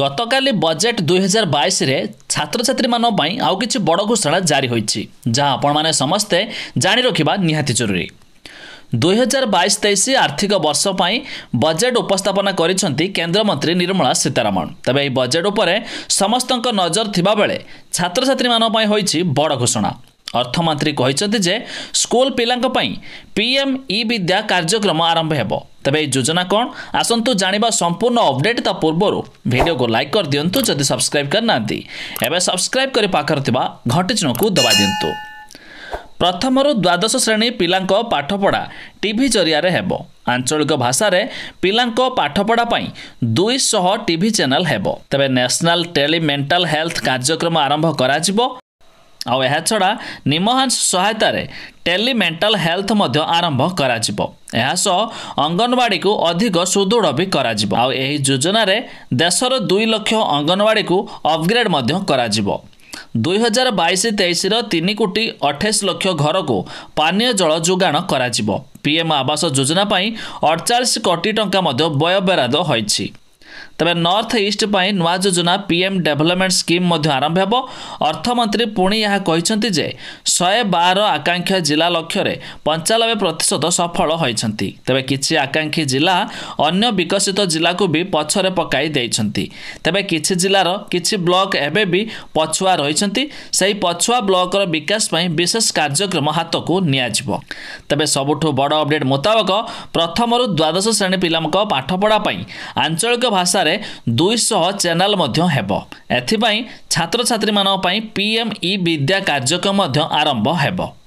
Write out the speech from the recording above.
ଗତକାଲି ବଜେଟ୍ ଦୁଇହଜାର ବାଇଶରେ ଛାତ୍ରଛାତ୍ରୀମାନଙ୍କ ପାଇଁ ଆଉ କିଛି ବଡ଼ ଘୋଷଣା ଜାରି ହୋଇଛି ଯାହା ଆପଣମାନେ ସମସ୍ତେ ଜାଣି ରଖିବା ନିହାତି ଜରୁରୀ ଦୁଇହଜାର ବାଇଶ ତେଇଶ ଆର୍ଥିକ ବର୍ଷ ପାଇଁ ବଜେଟ୍ ଉପସ୍ଥାପନା କରିଛନ୍ତି କେନ୍ଦ୍ରମନ୍ତ୍ରୀ ନିର୍ମଳା ସୀତାରମଣ ତେବେ ଏହି ବଜେଟ୍ ଉପରେ ସମସ୍ତଙ୍କ ନଜର ଥିବାବେଳେ ଛାତ୍ରଛାତ୍ରୀମାନଙ୍କ ପାଇଁ ହୋଇଛି ବଡ଼ ଘୋଷଣା ଅର୍ଥମନ୍ତ୍ରୀ କହିଛନ୍ତି ଯେ ସ୍କୁଲ ପିଲାଙ୍କ ପାଇଁ ପିଏମ୍ ଇ ବିଦ୍ୟା କାର୍ଯ୍ୟକ୍ରମ ଆରମ୍ଭ ହେବ ତେବେ ଏହି ଯୋଜନା କ'ଣ ଆସନ୍ତୁ ଜାଣିବା ସମ୍ପୂର୍ଣ୍ଣ ଅପଡେଟ୍ ତା ପୂର୍ବରୁ ଭିଡ଼ିଓକୁ ଲାଇକ୍ କରିଦିଅନ୍ତୁ ଯଦି ସବସ୍କ୍ରାଇବ୍ କରିନାହାନ୍ତି ଏବେ ସବସ୍କ୍ରାଇବ୍ କରି ପାଖରେ ଥିବା ଘଟିଚିହ୍ନକୁ ଦବା ଦିଅନ୍ତୁ ପ୍ରଥମରୁ ଦ୍ୱାଦଶ ଶ୍ରେଣୀ ପିଲାଙ୍କ ପାଠପଢ଼ା ଟିଭି ଜରିଆରେ ହେବ ଆଞ୍ଚଳିକ ଭାଷାରେ ପିଲାଙ୍କ ପାଠପଢ଼ା ପାଇଁ ଦୁଇଶହ ଟିଭି ଚ୍ୟାନେଲ୍ ହେବ ତେବେ ନ୍ୟାସନାଲ୍ ଟେଲି ମେଣ୍ଟାଲ୍ ହେଲ୍ଥ କାର୍ଯ୍ୟକ୍ରମ ଆରମ୍ଭ କରାଯିବ ଆଉ ଏହାଛଡ଼ା ନିମହାଂସ ସହାୟତାରେ ଟେଲି ମେଣ୍ଟାଲ ହେଲ୍ଥ ମଧ୍ୟ ଆରମ୍ଭ କରାଯିବ ଏହାସହ ଅଙ୍ଗନବାଡ଼ିକୁ ଅଧିକ ସୁଦୃଢ଼ ବି କରାଯିବ ଆଉ ଏହି ଯୋଜନାରେ ଦେଶର ଦୁଇ ଲକ୍ଷ ଅଙ୍ଗନବାଡ଼ିକୁ ଅପଗ୍ରେଡ଼ ମଧ୍ୟ କରାଯିବ ଦୁଇହଜାର ବାଇଶ ତେଇଶର ତିନି କୋଟି ଅଠେଇଶ ଲକ୍ଷ ଘରକୁ ପାନୀୟ ଜଳ ଯୋଗାଣ କରାଯିବ ପିଏମ୍ ଆବାସ ଯୋଜନା ପାଇଁ ଅଠଚାଳିଶ କୋଟି ଟଙ୍କା ମଧ୍ୟ ବ୍ୟୟବେରାଦ ହୋଇଛି ତେବେ ନର୍ଥ ଇଷ୍ଟ ପାଇଁ ନୂଆ ଯୋଜନା ପିଏମ୍ ଡେଭଲପମେଣ୍ଟ ସ୍କିମ୍ ମଧ୍ୟ ଆରମ୍ଭ ହେବ ଅର୍ଥମନ୍ତ୍ରୀ ପୁଣି ଏହା କହିଛନ୍ତି ଯେ ଶହେ ବାର ଆକାଂକ୍ଷା ଜିଲ୍ଲା ଲକ୍ଷ୍ୟରେ ପଞ୍ଚାନବେ ପ୍ରତିଶତ ସଫଳ ହୋଇଛନ୍ତି ତେବେ କିଛି ଆକାଂକ୍ଷୀ ଜିଲ୍ଲା ଅନ୍ୟ ବିକଶିତ ଜିଲ୍ଲାକୁ ବି ପଛରେ ପକାଇ ଦେଇଛନ୍ତି ତେବେ କିଛି ଜିଲ୍ଲାର କିଛି ବ୍ଲକ ଏବେ ବି ପଛୁଆ ରହିଛନ୍ତି ସେହି ପଛୁଆ ବ୍ଲକର ବିକାଶ ପାଇଁ ବିଶେଷ କାର୍ଯ୍ୟକ୍ରମ ହାତକୁ ନିଆଯିବ ତେବେ ସବୁଠୁ ବଡ଼ ଅପଡେଟ୍ ମୁତାବକ ପ୍ରଥମରୁ ଦ୍ୱାଦଶ ଶ୍ରେଣୀ ପିଲାଙ୍କ ପାଠପଢ଼ା ପାଇଁ ଆଞ୍ଚଳିକ ଭାଷାରେ ଓଡ଼ିଶାରେ ଦୁଇଶହ ଚ୍ୟାନେଲ୍ ମଧ୍ୟ ହେବ ଏଥିପାଇଁ ଛାତ୍ରଛାତ୍ରୀମାନଙ୍କ ପାଇଁ ପି ଏମ୍ ଇ ବିଦ୍ୟା କାର୍ଯ୍ୟକ୍ରମ ମଧ୍ୟ ଆରମ୍ଭ ହେବ